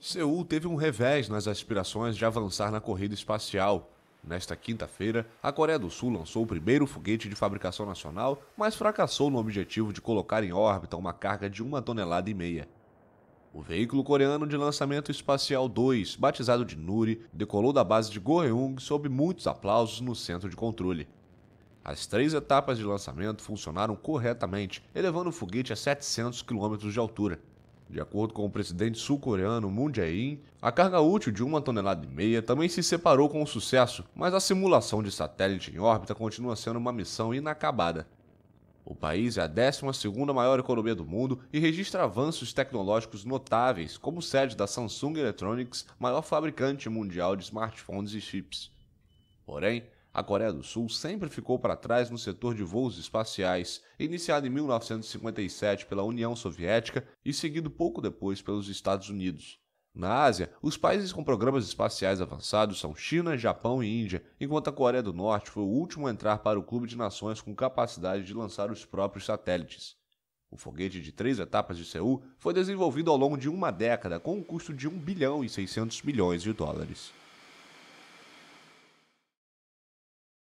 Seul teve um revés nas aspirações de avançar na corrida espacial. Nesta quinta-feira, a Coreia do Sul lançou o primeiro foguete de fabricação nacional, mas fracassou no objetivo de colocar em órbita uma carga de uma tonelada e meia. O veículo coreano de lançamento espacial 2, batizado de Nuri, decolou da base de Goheung sob muitos aplausos no centro de controle. As três etapas de lançamento funcionaram corretamente, elevando o foguete a 700 km de altura. De acordo com o presidente sul-coreano Moon Jae-in, a carga útil de uma tonelada e meia também se separou com sucesso, mas a simulação de satélite em órbita continua sendo uma missão inacabada. O país é a 12 maior economia do mundo e registra avanços tecnológicos notáveis, como sede da Samsung Electronics, maior fabricante mundial de smartphones e chips. Porém, a Coreia do Sul sempre ficou para trás no setor de voos espaciais, iniciado em 1957 pela União Soviética e seguido pouco depois pelos Estados Unidos. Na Ásia, os países com programas espaciais avançados são China, Japão e Índia, enquanto a Coreia do Norte foi o último a entrar para o clube de nações com capacidade de lançar os próprios satélites. O foguete de três etapas de Seul foi desenvolvido ao longo de uma década com um custo de 1 bilhão e 600 milhões de dólares.